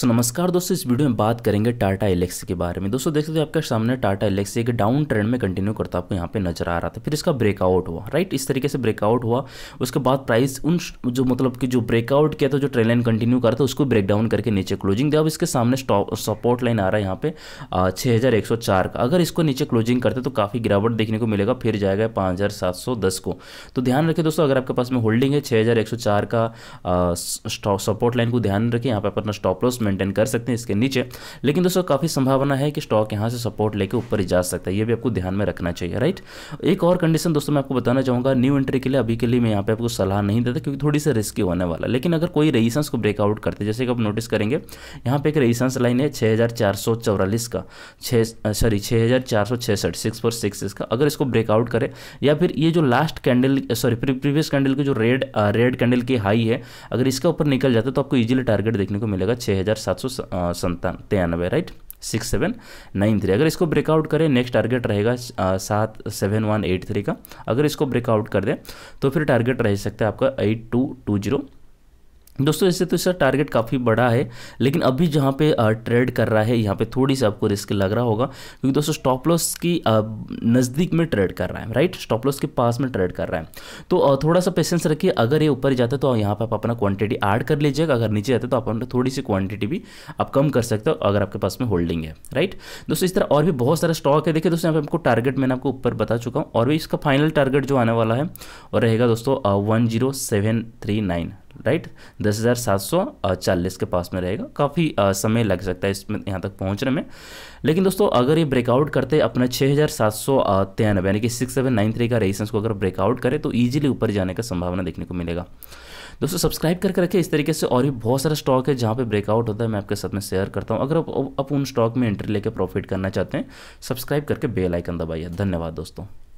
सो नमस्कार दोस्तों इस वीडियो में बात करेंगे टाटा एलेक्सी के बारे में दोस्तों देख सकते हो आपके सामने टाटा एलेक्सी एक डाउन ट्रेंड में कंटिन्यू करता आपको यहाँ पे नजर आ रहा था फिर इसका ब्रेकआउट हुआ राइट इस तरीके से ब्रेकआउट हुआ उसके बाद प्राइस उन जो मतलब कि जो ब्रेकआउट किया था जो ट्रेन लाइन कंटिन्यू करा था उसको ब्रेक डाउन करके नीचे क्लोजिंग दिया अब इसके सामने सपोर्ट लाइन आ रहा है यहाँ पे छः का अगर इसको नीचे क्लोजिंग करते तो काफ़ी गिरावट देखने को मिलेगा फिर जाएगा पाँच को तो ध्यान रखें दोस्तों अगर आपके पास में होल्डिंग है छः का सपोर्ट लाइन को ध्यान रखें यहाँ पर अपना स्टॉप लॉस मेंटेन कर सकते हैं इसके नीचे लेकिन दोस्तों काफ़ी संभावना है कि स्टॉक यहां से सपोर्ट लेकर ऊपर ही जा सकता है ये भी आपको ध्यान में रखना चाहिए राइट एक और कंडीशन दोस्तों मैं आपको बताना चाहूंगा न्यू एंट्री के लिए अभी के लिए मैं यहाँ पे आपको सलाह नहीं देता क्योंकि थोड़ी सी रिस्की होने वाला लेकिन अगर कोई रेजिस्टेंस को ब्रेकआउट करते जैसे कि आप नोटिस करेंगे यहाँ पे एक रेजिस्टेंस लाइन है छह का छः सॉरी छह हज़ार चार सौ अगर इसको ब्रेकआउट करे या फिर ये जो last candle sorry previous candle की जो रेड रेड कैंडल की हाई है अगर इसके ऊपर निकल जाता है तो आपको इजीली टारगेट देखने को मिलेगा छह हज़ार सात सौ संतान तिरानवे right six seven nine three अगर इसको ब्रेकआउट करें नेक्स्ट टारगेट रहेगा सात सेवन वन एट थ्री का अगर इसको ब्रेकआउट कर दें तो फिर टारगेट रह सकता है आपका एट टू टू जीरो दोस्तों इससे तो इसका टारगेट काफ़ी बड़ा है लेकिन अभी जहाँ पे ट्रेड कर रहा है यहाँ पे थोड़ी सी आपको रिस्क लग रहा होगा क्योंकि दोस्तों स्टॉप लॉस की नज़दीक में ट्रेड कर रहा है राइट स्टॉप लॉस के पास में ट्रेड कर रहा है तो थोड़ा सा पेशेंस रखिए अगर ये ऊपर जाता है तो यहाँ पर आप अपना क्वांटिटी ऐड कर लीजिएगा अगर नीचे जाता है तो आप अपना थोड़ी सी क्वांटिटी भी आप कम कर सकते हो अगर आपके पास में होल्डिंग है राइट दोस्तों इस तरह और भी बहुत सारा स्टॉक है देखिए दोस्तों यहाँ पर आपको टारगेट मैंने आपको ऊपर बता चुका हूँ और भी इसका फाइनल टारगेट जो आने वाला है और रहेगा दोस्तों one zero seven three nine right दस हज़ार सात सौ चालीस के पास में रहेगा काफ़ी समय लग सकता है इसमें यहाँ तक पहुँचने में लेकिन दोस्तों अगर ये ब्रेकआउट करते अपना छः हज़ार सात सौ तिरानबे यानी कि सिक्स सेवन नाइन थ्री का रेजिस्टेंस को अगर ब्रेकआउट करे तो ईजिली ऊपर जाने का संभावना देखने को मिलेगा दोस्तों सब्सक्राइब करके रखें इस तरीके से और भी बहुत सारा स्टॉक है जहाँ पे ब्रेकआउट होता है मैं आपके साथ में शेयर करता हूँ अगर आप, आप उन स्टॉक में एंट्री लेकर प्रॉफिट करना चाहते हैं सब्सक्राइब करके बेल आइकन दबाइए धन्यवाद दोस्तों